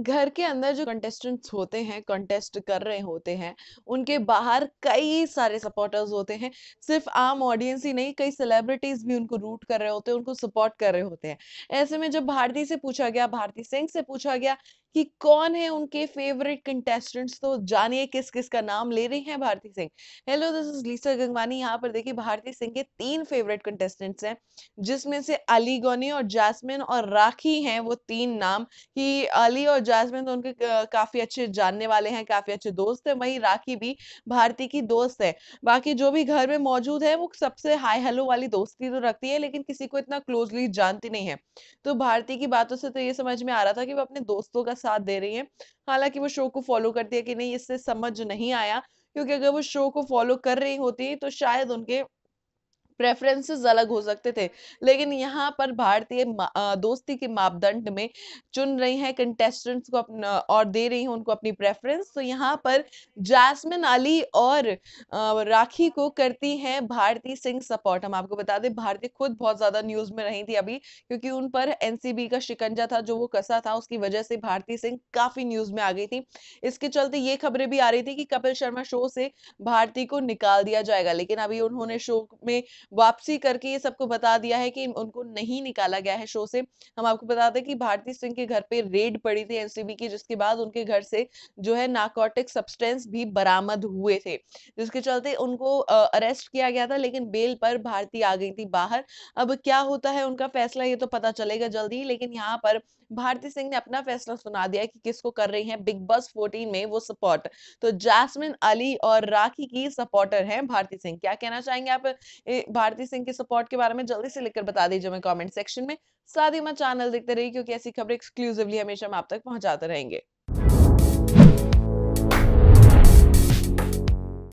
घर के अंदर जो कंटेस्टेंट्स होते हैं कंटेस्ट कर रहे होते हैं उनके हम्म। बाहर कई सारे सपोर्टर्स होते हैं सिर्फ आम ऑडियंस ही नहीं कई सेलिब्रिटीज भी उनको रूट कर रहे होते हैं उनको सपोर्ट कर रहे होते हैं ऐसे में जब भारती से पूछा गया भारती सिंह से पूछा गया कि कौन है उनके फेवरेट कंटेस्टेंट्स तो जानिए किस किस का नाम ले रही हैं Bharti Singh hello this is Lisa Gangwani यहाँ पर देखिए भारती सिंह के तीन फेवरेट कंटेस्टेंट्स हैं जिसमें से अली गोनी और जैस्मिन और राखी हैं वो तीन नाम कि अली और जैस्मिन तो उनके काफ़ी अच्छे जानने वाले हैं काफ़ी अच्छे दोस्त हैं वहीं राखी भी भारती की दोस्त है बाकी जो भी घर में मौजूद है वो सबसे हाई हेलो वाली दोस्ती तो रखती है लेकिन किसी को इतना क्लोजली जानती नहीं है तो भारती की बातों से तो ये समझ में आ रहा था कि वो अपने दोस्तों का साथ दे रही है हालांकि वो शो को फॉलो करती है कि नहीं इससे समझ नहीं आया क्योंकि अगर वो शो को फॉलो कर रही होती तो शायद उनके प्रेफरेंसेस अलग हो सकते थे लेकिन यहाँ पर भारतीय दोस्ती के मापदंड में चुन रही हैं कंटेस्टेंट्स को अपना और दे रही हैं उनको अपनी प्रेफरेंस तो यहाँ पर जैस्मिन अली और राखी को करती हैं भारती सिंह सपोर्ट हम आपको बता दें भारती खुद बहुत ज़्यादा न्यूज़ में रही थी अभी क्योंकि उन पर एनसीबी का शिकंजा था जो वो कसा था उसकी वजह से भारती सिंह काफ़ी न्यूज़ में आ गई थी इसके चलते ये खबरें भी आ रही थी कि कपिल शर्मा शो से भारती को निकाल दिया जाएगा लेकिन अभी उन्होंने शो में वापसी करके ये सबको बता दिया है कि उनको नहीं निकाला गया है शो से हम आपको बता दें कि भारती सिंह के घर पे रेड पड़ी थी एनसीबी की जिसके बाद उनके घर से जो है नाकोटिक सब्सटेंस भी बरामद हुए थे जिसके चलते उनको अरेस्ट किया गया था लेकिन बेल पर भारती आ गई थी बाहर अब क्या होता है उनका फैसला ये तो पता चलेगा जल्दी ही लेकिन यहाँ पर भारती सिंह ने अपना फैसला सुना दिया कि किसको कर रही हैं बिग बॉस 14 में वो सपोर्ट तो जैस्मिन अली और राखी की सपोर्टर हैं भारती सिंह क्या कहना चाहेंगे आप भारती सिंह के सपोर्ट के बारे में जल्दी से लिखकर बता दीजिए हमें कमेंट सेक्शन में साथ ही चैनल देखते रहिए क्योंकि ऐसी खबरें एक्सक्लूसिवली हमेशा हम आप तक पहुंचाते रहेंगे